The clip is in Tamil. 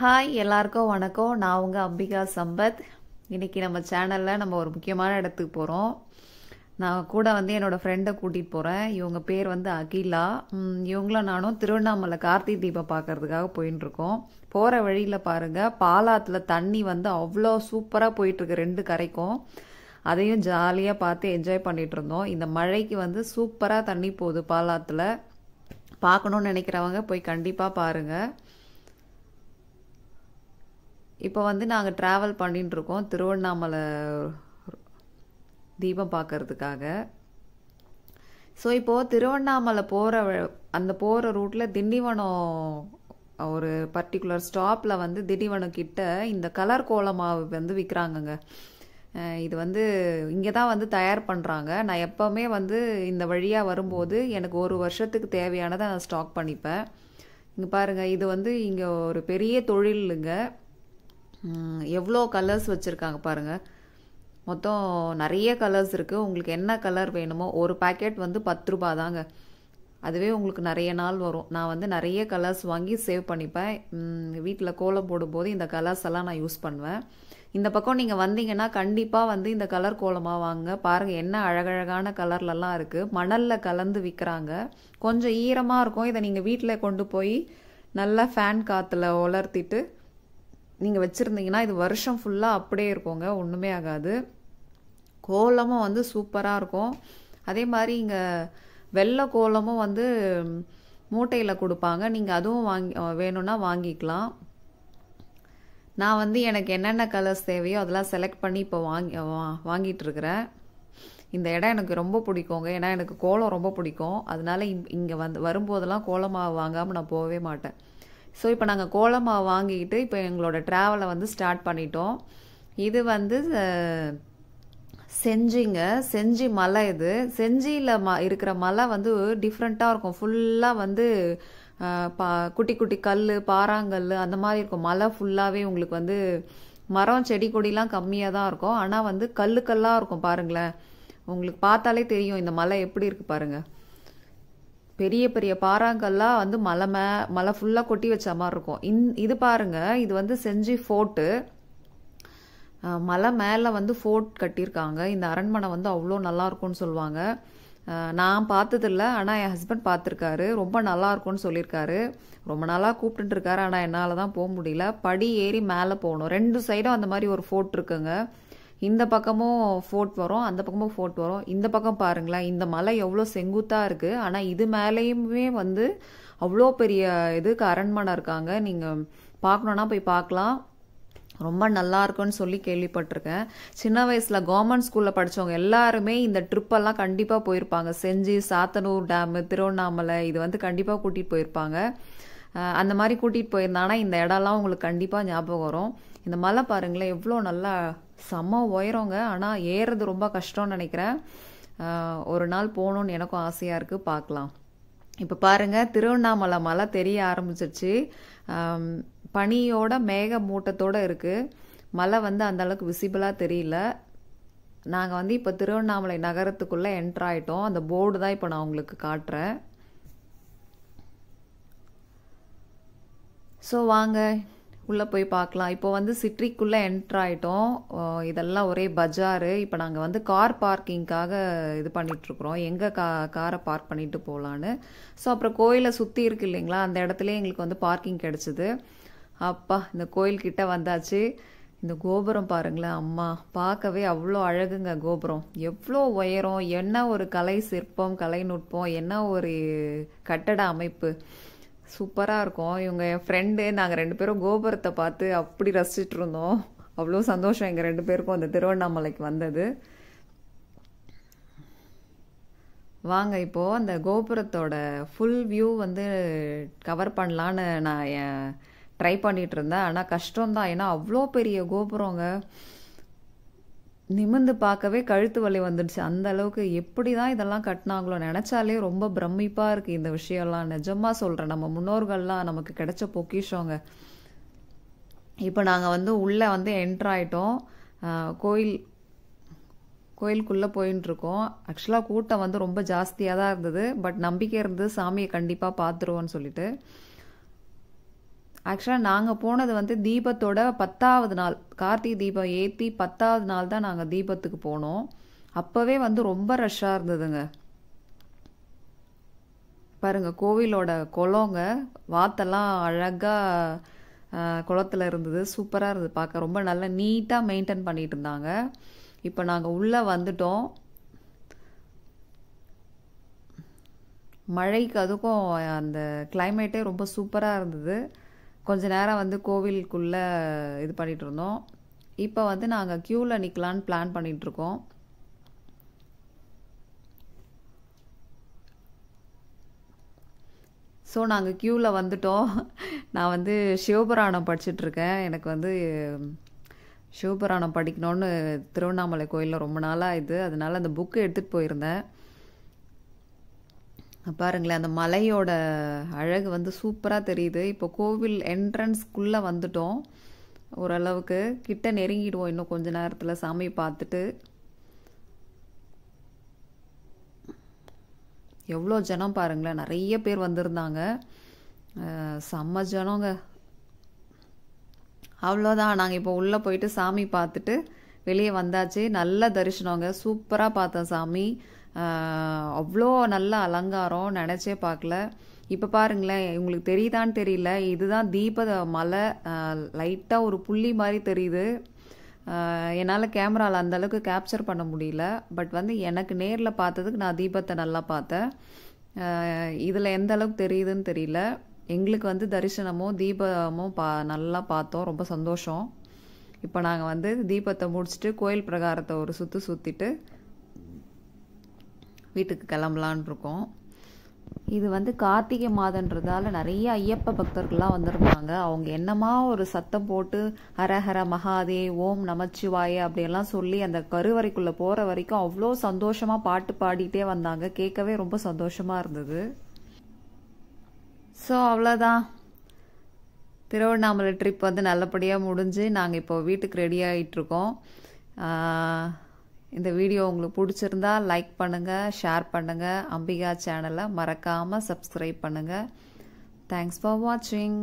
ஹாய் எல்லாருக்கும் வணக்கம் நான் உங்கள் அம்பிகா சம்பத் இன்றைக்கி நம்ம சேனலில் நம்ம ஒரு முக்கியமான இடத்துக்கு போகிறோம் நான் கூட வந்து என்னோடய ஃப்ரெண்டை கூட்டிகிட்டு போகிறேன் இவங்க பேர் வந்து அகிலா இவங்களும் நானும் திருவண்ணாமலை கார்த்திகை தீபம் பார்க்குறதுக்காக போயின்ட்டுருக்கோம் போகிற வழியில் பாருங்கள் பாலாத்தில் தண்ணி வந்து அவ்வளோ சூப்பராக போயிட்டுருக்கு ரெண்டு கரைக்கும் அதையும் ஜாலியாக பார்த்து என்ஜாய் பண்ணிகிட்டு இருந்தோம் இந்த மழைக்கு வந்து சூப்பராக தண்ணி போகுது பாலாத்தில் பார்க்கணுன்னு நினைக்கிறவங்க போய் கண்டிப்பாக பாருங்கள் இப்போ வந்து நாங்கள் ட்ராவல் பண்ணிகிட்டு இருக்கோம் திருவண்ணாமலை தீபம் பார்க்கறதுக்காக ஸோ இப்போது திருவண்ணாமலை போகிற அந்த போகிற ரூட்டில் திண்டிவனம் ஒரு பர்டிகுலர் ஸ்டாப்பில் வந்து திண்டிவனம் கிட்ட இந்த கலர் கோலமாவு வந்து விற்கிறாங்கங்க இது வந்து இங்கே தான் வந்து தயார் பண்ணுறாங்க நான் எப்போவுமே வந்து இந்த வழியாக வரும்போது எனக்கு ஒரு வருஷத்துக்கு தேவையானதை நான் ஸ்டாக் பண்ணிப்பேன் இங்கே பாருங்கள் இது வந்து இங்கே ஒரு பெரிய தொழிலுங்க எவ்வளோ கலர்ஸ் வச்சுருக்காங்க பாருங்கள் மொத்தம் நிறைய கலர்ஸ் இருக்குது உங்களுக்கு என்ன கலர் வேணுமோ ஒரு பேக்கெட் வந்து பத்து ரூபா தாங்க அதுவே உங்களுக்கு நிறைய நாள் வரும் நான் வந்து நிறைய கலர்ஸ் வாங்கி சேவ் பண்ணிப்பேன் வீட்டில் கோலம் போடும்போது இந்த கலர்ஸ் எல்லாம் நான் யூஸ் பண்ணுவேன் இந்த பக்கம் நீங்கள் வந்தீங்கன்னா கண்டிப்பாக வந்து இந்த கலர் கோலமாக வாங்க பாருங்கள் என்ன அழகழகான கலர்லலாம் இருக்குது மணலில் கலந்து விற்கிறாங்க கொஞ்சம் ஈரமாக இருக்கும் இதை நீங்கள் வீட்டில் கொண்டு போய் நல்லா ஃபேன் காற்றுல உலர்த்திட்டு நீங்கள் வச்சுருந்தீங்கன்னா இது வருஷம் ஃபுல்லாக அப்படியே இருக்குங்க ஒன்றுமே ஆகாது கோலமும் வந்து சூப்பராக இருக்கும் அதே மாதிரி இங்கே வெள்ளை கோலமும் வந்து மூட்டையில் கொடுப்பாங்க நீங்கள் அதுவும் வாங்கி வேணும்னா வாங்கிக்கலாம் நான் வந்து எனக்கு என்னென்ன கலர்ஸ் தேவையோ அதெல்லாம் செலக்ட் பண்ணி இப்போ வாங்கி வா வாங்கிட்டுருக்கிறேன் இந்த இடம் எனக்கு ரொம்ப பிடிக்குங்க ஏன்னா எனக்கு கோலம் ரொம்ப பிடிக்கும் அதனால இங்கே வந்து வரும்போதெல்லாம் கோலமாக வாங்காமல் நான் போகவே மாட்டேன் ஸோ இப்போ நாங்கள் கோலமாவு வாங்கிக்கிட்டு இப்போ எங்களோட ட்ராவலை வந்து ஸ்டார்ட் பண்ணிட்டோம் இது வந்து செஞ்சிங்க செஞ்சி மலை இது செஞ்சியில் ம இருக்கிற மலை வந்து டிஃப்ரெண்ட்டாக இருக்கும் ஃபுல்லாக வந்து பா குட்டி குட்டி கல் பாறாங்கல் அந்த மாதிரி இருக்கும் மலை ஃபுல்லாகவே உங்களுக்கு வந்து மரம் செடி கொடிலாம் கம்மியாக தான் இருக்கும் ஆனால் வந்து கல்லுக்கல்லாக இருக்கும் பாருங்களேன் உங்களுக்கு பார்த்தாலே தெரியும் இந்த மலை எப்படி இருக்குது பாருங்கள் பெரிய பெரிய பாறாங்கல்லாம் வந்து மலை மே மலை ஃபுல்லாக கொட்டி வச்ச மாதிரி இருக்கும் இந் இது பாருங்கள் இது வந்து செஞ்சு ஃபோர்ட்டு மலை மேலே வந்து ஃபோர்ட் கட்டியிருக்காங்க இந்த அரண்மனை வந்து அவ்வளோ நல்லாயிருக்கும்னு சொல்லுவாங்க நான் பார்த்ததில்ல ஆனால் என் ஹஸ்பண்ட் பார்த்துருக்காரு ரொம்ப நல்லாயிருக்கும்னு சொல்லியிருக்காரு ரொம்ப நாளாக கூப்பிட்டுருக்காரு ஆனால் என்னால் தான் போக முடியல படி ஏறி மேலே போகணும் ரெண்டு சைடும் அந்த மாதிரி ஒரு ஃபோர்ட் இருக்குங்க இந்த பக்கமும் ஃபோர்ட் வரும் அந்த பக்கமும் ஃபோர்ட் வரும் இந்த பக்கம் பாருங்களேன் இந்த மலை எவ்வளோ செங்குத்தாக இருக்குது ஆனால் இது மேலேயுமே வந்து அவ்வளோ பெரிய இதுக்கு அரண்மனை இருக்காங்க நீங்கள் பார்க்கணுன்னா போய் பார்க்கலாம் ரொம்ப நல்லா இருக்கும்னு சொல்லி கேள்விப்பட்டிருக்கேன் சின்ன வயசில் கவர்மெண்ட் ஸ்கூலில் படித்தவங்க எல்லாருமே இந்த ட்ரிப்பெல்லாம் கண்டிப்பாக போயிருப்பாங்க செஞ்சி சாத்தனூர் டேமு திருவண்ணாமலை இது வந்து கண்டிப்பாக கூட்டிகிட்டு போயிருப்பாங்க அந்த மாதிரி கூட்டிகிட்டு போயிருந்தாங்கன்னா இந்த இடம்லாம் உங்களுக்கு கண்டிப்பாக ஞாபகம் வரும் இந்த மலை பாருங்களேன் எவ்வளோ நல்லா செம்ம உயரங்க ஆனால் ஏறுறது ரொம்ப கஷ்டம்னு நினைக்கிறேன் ஒரு நாள் போகணுன்னு எனக்கும் ஆசையாக இருக்குது பார்க்கலாம் இப்போ பாருங்கள் திருவண்ணாமலை மலை தெரிய ஆரம்பிச்சிருச்சு பனியோட மேக மூட்டத்தோடு இருக்குது மலை வந்து அந்தளவுக்கு விசிபிளாக தெரியல நாங்கள் வந்து இப்போ திருவண்ணாமலை நகரத்துக்குள்ளே என்ட்ராயிட்டோம் அந்த போர்டு தான் இப்போ நான் உங்களுக்கு காட்டுறேன் ஸோ வாங்க உள்ளே போய் பார்க்கலாம் இப்போ வந்து சிட்ரிக்குள்ளே ஆகிட்டோம் இதெல்லாம் ஒரே பஜாரு இப்போ நாங்கள் வந்து கார் பார்க்கிங்க்காக இது பண்ணிகிட்ருக்குறோம் எங்கே கா காரை பார்க் பண்ணிட்டு போகலான்னு ஸோ அப்புறம் கோயிலை சுற்றி இருக்கு இல்லைங்களா அந்த இடத்துல எங்களுக்கு வந்து பார்க்கிங் கிடச்சிது அப்பா இந்த கோயில்கிட்ட வந்தாச்சு இந்த கோபுரம் பாருங்களேன் அம்மா பார்க்கவே அவ்வளோ அழகுங்க கோபுரம் எவ்வளோ உயரம் என்ன ஒரு கலை சிற்பம் கலைநுட்பம் என்ன ஒரு கட்டட அமைப்பு சூப்பராக இருக்கும் இவங்க என் ஃப்ரெண்டு நாங்கள் ரெண்டு பேரும் கோபுரத்தை பார்த்து அப்படி ரசிச்சுட்டு இருந்தோம் அவ்வளோ சந்தோஷம் எங்கள் ரெண்டு பேருக்கும் அந்த திருவண்ணாமலைக்கு வந்தது வாங்க இப்போது அந்த கோபுரத்தோட ஃபுல் வியூ வந்து கவர் பண்ணலான்னு நான் ட்ரை பண்ணிகிட்டு இருந்தேன் ஆனால் கஷ்டம்தான் ஏன்னா அவ்வளோ பெரிய கோபுரங்க நிமிந்து பார்க்கவே கழுத்து வலி வந்துடுச்சு அந்த அளவுக்கு எப்படி தான் இதெல்லாம் கட்டினாங்களோ நினச்சாலே ரொம்ப பிரமிப்பாக இருக்குது இந்த விஷயம்லாம் நிஜமாக சொல்கிறேன் நம்ம முன்னோர்கள்லாம் நமக்கு கிடைச்ச பொக்கிஷோங்க இப்போ நாங்கள் வந்து உள்ளே வந்து என்ட்ராயிட்டோம் கோயில் கோயிலுக்குள்ளே போயின்ட்டுருக்கோம் ஆக்சுவலாக கூட்டம் வந்து ரொம்ப ஜாஸ்தியாக தான் இருந்தது பட் நம்பிக்கை இருந்தது சாமியை கண்டிப்பாக பார்த்துருவோன்னு சொல்லிட்டு ஆக்சுவலாக நாங்கள் போனது வந்து தீபத்தோட பத்தாவது நாள் கார்த்திகை தீபம் ஏற்றி பத்தாவது நாள் தான் நாங்கள் தீபத்துக்கு போனோம் அப்போவே வந்து ரொம்ப ரஷ்ஷாக இருந்ததுங்க பாருங்கள் கோவிலோட குளங்க வாத்தெல்லாம் அழகாக குளத்தில் இருந்தது சூப்பராக இருந்தது பார்க்க ரொம்ப நல்லா நீட்டாக மெயின்டைன் பண்ணிகிட்டு இருந்தாங்க இப்போ நாங்கள் உள்ளே வந்துட்டோம் மழைக்கு அதுக்கும் அந்த கிளைமேட்டே ரொம்ப சூப்பராக இருந்தது கொஞ்ச நேரம் வந்து கோவிலுக்குள்ளே இது பண்ணிகிட்டு இருந்தோம் இப்போ வந்து நாங்கள் க்யூவில் நிற்கலான்னு பிளான் பண்ணிகிட்ருக்கோம் ஸோ நாங்கள் க்யூவில் வந்துட்டோம் நான் வந்து சிவபுராணம் படிச்சுட்ருக்கேன் எனக்கு வந்து சிவபுராணம் படிக்கணும்னு திருவண்ணாமலை கோயிலில் ரொம்ப நாளாக இது அதனால் அந்த புக்கு எடுத்துகிட்டு போயிருந்தேன் பாருங்களேன் அந்த மலையோட அழகு வந்து சூப்பராக தெரியுது இப்போ கோவில் என்ட்ரன்ஸ்குள்ளே வந்துட்டோம் ஓரளவுக்கு கிட்ட நெருங்கிடுவோம் இன்னும் கொஞ்ச நேரத்தில் சாமி பார்த்துட்டு எவ்வளோ ஜனம் பாருங்களேன் நிறைய பேர் வந்திருந்தாங்க செம்ம ஜனங்க அவ்வளோதான் நாங்கள் இப்போ உள்ளே போயிட்டு சாமி பார்த்துட்டு வெளியே வந்தாச்சு நல்ல தரிசனங்க சூப்பராக பார்த்தோம் சாமி அவ்வளோ நல்ல அலங்காரம் நினச்சே பார்க்கல இப்போ பாருங்களேன் உங்களுக்கு தெரியுதான்னு தெரியல இதுதான் தீப மலை லைட்டாக ஒரு புள்ளி மாதிரி தெரியுது என்னால் கேமராவில் அந்தளவுக்கு கேப்சர் பண்ண முடியல பட் வந்து எனக்கு நேரில் பார்த்ததுக்கு நான் தீபத்தை நல்லா பார்த்தேன் இதில் எந்த அளவுக்கு தெரியுதுன்னு தெரியல எங்களுக்கு வந்து தரிசனமும் தீபமும் பா நல்லா பார்த்தோம் ரொம்ப சந்தோஷம் இப்போ நாங்கள் வந்து தீபத்தை முடிச்சுட்டு கோயில் பிரகாரத்தை ஒரு சுற்று சுற்றிட்டு வீட்டுக்கு கிளம்பலான் இருக்கோம் இது வந்து கார்த்திகை மாதன்றதால நிறைய ஐயப்ப பக்தர்கள்லாம் வந்திருந்தாங்க அவங்க என்னமா ஒரு சத்தம் போட்டு ஹரஹர மகாதே ஓம் நமச்சிவாய அப்படியெல்லாம் சொல்லி அந்த கருவறைக்குள்ளே போகிற வரைக்கும் அவ்வளோ சந்தோஷமாக பாட்டு பாடிட்டே வந்தாங்க கேட்கவே ரொம்ப சந்தோஷமாக இருந்தது ஸோ அவ்வளோதான் திருவண்ணாமலை ட்ரிப் வந்து நல்லபடியாக முடிஞ்சு நாங்கள் இப்போ வீட்டுக்கு ரெடி ஆகிட்டு இருக்கோம் இந்த வீடியோ உங்களுக்கு பிடிச்சிருந்தா லைக் பண்ணுங்கள் ஷேர் பண்ணுங்கள் அம்பிகா சேனலை மறக்காமல் சப்ஸ்கிரைப் பண்ணுங்கள் தேங்க்ஸ் ஃபார் வாட்சிங்